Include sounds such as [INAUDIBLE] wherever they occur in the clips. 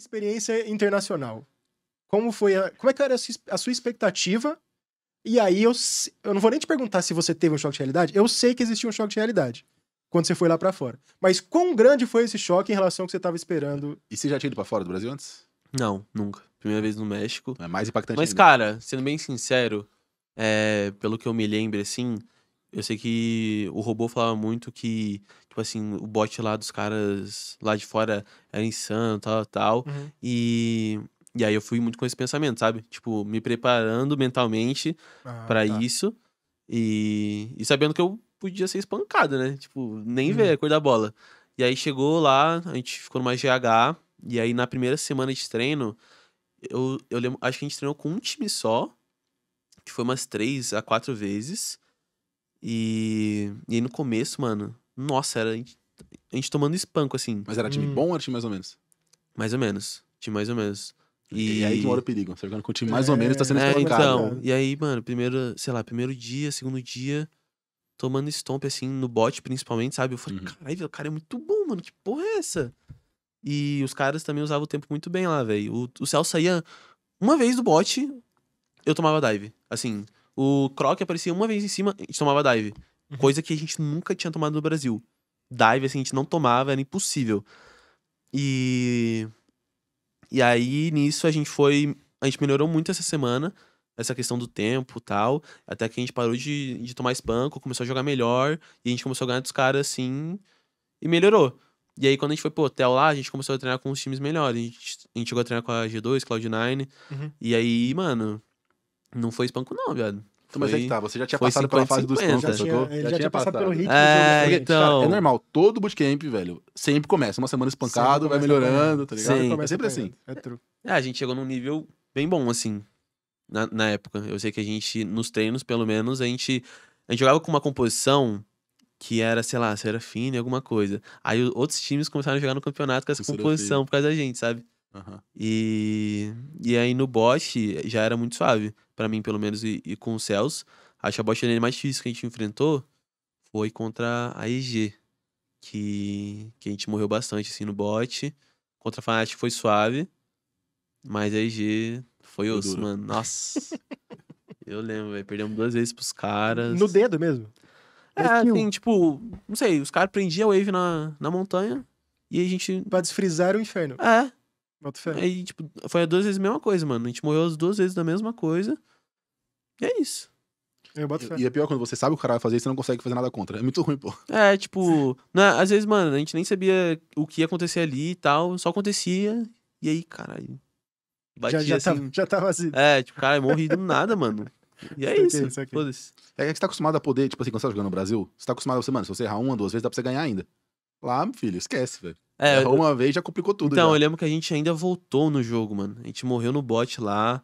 experiência internacional. Como foi a, como é que era a sua expectativa? E aí eu, eu não vou nem te perguntar se você teve um choque de realidade, eu sei que existia um choque de realidade quando você foi lá para fora. Mas quão grande foi esse choque em relação ao que você tava esperando? E você já tinha ido para fora do Brasil antes? Não, nunca. Primeira vez no México. É mais impactante. Mas ainda. cara, sendo bem sincero, é, pelo que eu me lembro assim, eu sei que o robô falava muito que, tipo assim, o bot lá dos caras lá de fora era insano, tal, tal. Uhum. E, e aí eu fui muito com esse pensamento, sabe? Tipo, me preparando mentalmente ah, para tá. isso. E, e sabendo que eu podia ser espancado, né? Tipo, nem uhum. ver a cor da bola. E aí chegou lá, a gente ficou numa GH. E aí na primeira semana de treino, eu, eu lembro, acho que a gente treinou com um time só. Que foi umas três a quatro vezes. E, e aí no começo, mano, nossa, era a gente, a gente tomando espanco, assim. Mas era time hum. bom ou era time mais ou menos? Mais ou menos. Time mais ou menos. E, e aí que mora o perigo. Você jogando tá com o time mais é, ou menos, tá sendo é, Então, né? e aí, mano, primeiro, sei lá, primeiro dia, segundo dia, tomando stomp, assim, no bot principalmente, sabe? Eu falei, uhum. caralho, o cara é muito bom, mano, que porra é essa? E os caras também usavam o tempo muito bem lá, velho. O, o Celso saía uma vez do bot eu tomava dive. Assim, o Croc aparecia uma vez em cima, a gente tomava dive. Uhum. Coisa que a gente nunca tinha tomado no Brasil. Dive, assim, a gente não tomava, era impossível. E. E aí, nisso, a gente foi. A gente melhorou muito essa semana, essa questão do tempo tal. Até que a gente parou de, de tomar espanco, começou a jogar melhor. E a gente começou a ganhar dos caras, assim. E melhorou. E aí, quando a gente foi pro hotel lá, a gente começou a treinar com os times melhores. A gente, a gente chegou a treinar com a G2, Cloud9. Uhum. E aí, mano, não foi espanco, não, viado. Então, mas aí é que tá, você já tinha passado 50, pela fase 50. dos campos, já Ele já, já, tinha passado, passado pelo ritmo. É, do né? então... Cara, é normal, todo bootcamp, velho, sempre começa uma semana espancado, vai melhorando, tá ligado? Sim. É sempre assim. É true. É, a gente chegou num nível bem bom, assim, na, na, época. Eu sei que a gente, nos treinos, pelo menos, a gente, a gente jogava com uma composição que era, sei lá, Serafine, alguma coisa. Aí outros times começaram a jogar no campeonato com essa composição por causa da gente, sabe? Uhum. E, e aí no bot já era muito suave para mim pelo menos, e, e, com o acho A Xabot mais difícil que a gente enfrentou foi contra a EG, que, que a gente morreu bastante assim no bot. Contra a Fnatic foi suave, mas a EG foi, foi osso, mano. Nossa. [LAUGHS] Eu lembro, velho. Perdemos duas vezes pros caras. No dedo mesmo? É, tem, assim, tipo, não sei, os caras prendiam a wave na, na montanha e a gente. Pra desfrizar o inferno. É. Aí, tipo, foi duas vezes a mesma coisa, mano. A gente morreu as duas vezes da mesma coisa. E é isso. Eu boto fé. E é pior quando você sabe o cara vai fazer e você não consegue fazer nada contra. É muito ruim, pô. É, tipo, na, né, às vezes, mano, a gente nem sabia o que ia acontecer ali e tal, só acontecia. E aí, caralho. Batia já, já, assim. Tava, já tava assim. É, tipo, cara, eu morri do nada, mano. E é isso. aqui, isso aqui. É que você tá acostumado a poder, tipo assim, quando você tá jogando no Brasil, você tá acostumado a você, mano, se você errar uma, duas vezes, dá pra você ganhar ainda. Lá, filho, esquece, velho. É, é Errou uma vez, já complicou tudo. Então, já. eu lembro que a gente ainda voltou no jogo, mano. A gente morreu no bot lá.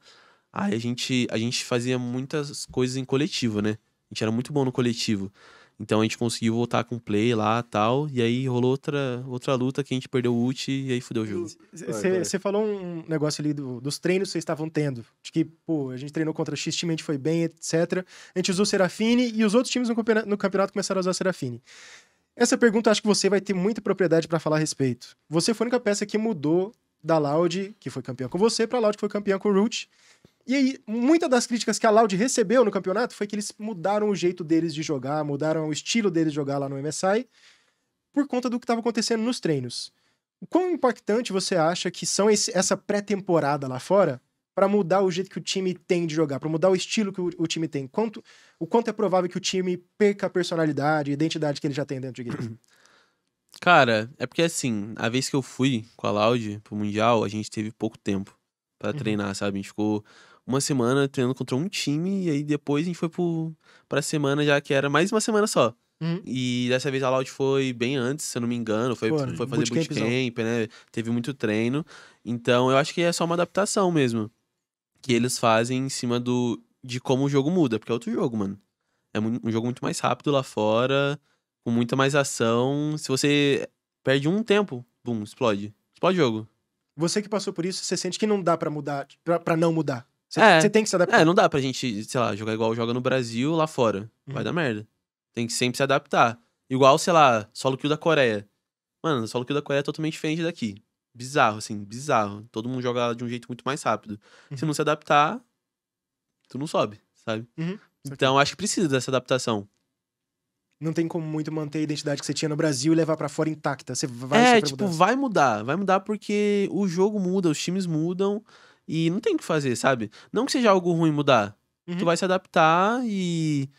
Aí a gente, a gente fazia muitas coisas em coletivo, né? A gente era muito bom no coletivo. Então a gente conseguiu voltar com play lá tal. E aí rolou outra, outra luta que a gente perdeu o ult e aí fudeu o jogo. Você falou um negócio ali do, dos treinos que vocês estavam tendo. De que, pô, a gente treinou contra X time, a gente foi bem, etc. A gente usou Serafine e os outros times no campeonato, no campeonato começaram a usar Serafine. Essa pergunta acho que você vai ter muita propriedade para falar a respeito. Você foi a única peça que mudou da Loud, que foi campeã com você, pra Loud que foi campeã com o Root. E aí, muitas das críticas que a Loud recebeu no campeonato foi que eles mudaram o jeito deles de jogar, mudaram o estilo deles de jogar lá no MSI, por conta do que estava acontecendo nos treinos. O quão impactante você acha que são esse, essa pré-temporada lá fora para mudar o jeito que o time tem de jogar, para mudar o estilo que o, o, time tem? Quanto, o quanto é provável que o time perca a personalidade, a identidade que ele já tem dentro de Guinness? Uhum. Cara, é porque assim, a vez que eu fui com a Loud pro Mundial, a gente teve pouco tempo para uhum. treinar, sabe? A gente ficou uma semana treinando contra um time e aí depois a gente foi pro, pra semana já que era mais uma semana só. Uhum. E dessa vez a Loud foi bem antes, se eu não me engano. Foi, Pô, foi fazer bootcamp, bootcamp né? Teve muito treino. Então eu acho que é só uma adaptação mesmo que eles fazem em cima do de como o jogo muda, porque é outro jogo, mano. É um jogo muito mais rápido lá fora, com muita mais ação. Se você perde um tempo, bum, explode. Explode o jogo. Você que passou por isso, você sente que não dá para mudar, para não mudar. Você, é, você tem que se adaptar. É, não dá pra gente, sei lá, jogar igual joga no Brasil lá fora. Uhum. Vai dar merda. Tem que sempre se adaptar. Igual, sei lá, solo kill da Coreia. Mano, solo kill da Coreia é totalmente diferente daqui. Bizarro, assim, bizarro. Todo mundo joga de um jeito muito mais rápido. Uhum. Se não se adaptar, tu não sobe, sabe? Uhum. Então acho que precisa dessa adaptação. Não tem como muito manter a identidade que você tinha no Brasil e levar para fora intacta. Você vai É, tipo, mudança. vai mudar. Vai mudar porque o jogo muda, os times mudam e não tem o que fazer, sabe? Não que seja algo ruim mudar. Uhum. Tu vai se adaptar e.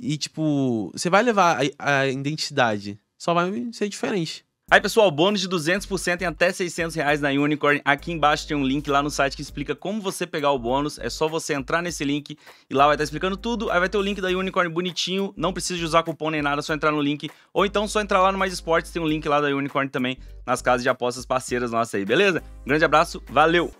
E, tipo, você vai levar a, a identidade. Só vai ser diferente. Aí pessoal, bônus de 200% em até 600 reais na Unicorn. Aqui embaixo tem um link lá no site que explica como você pegar o bônus. É só você entrar nesse link e lá vai estar explicando tudo. Aí vai ter o link da Unicorn bonitinho, não precisa de usar cupom nem nada, é só entrar no link. Ou então só entrar lá no Mais Esportes, tem um link lá da Unicorn também nas casas de apostas parceiras nossas aí, beleza? grande abraço, valeu!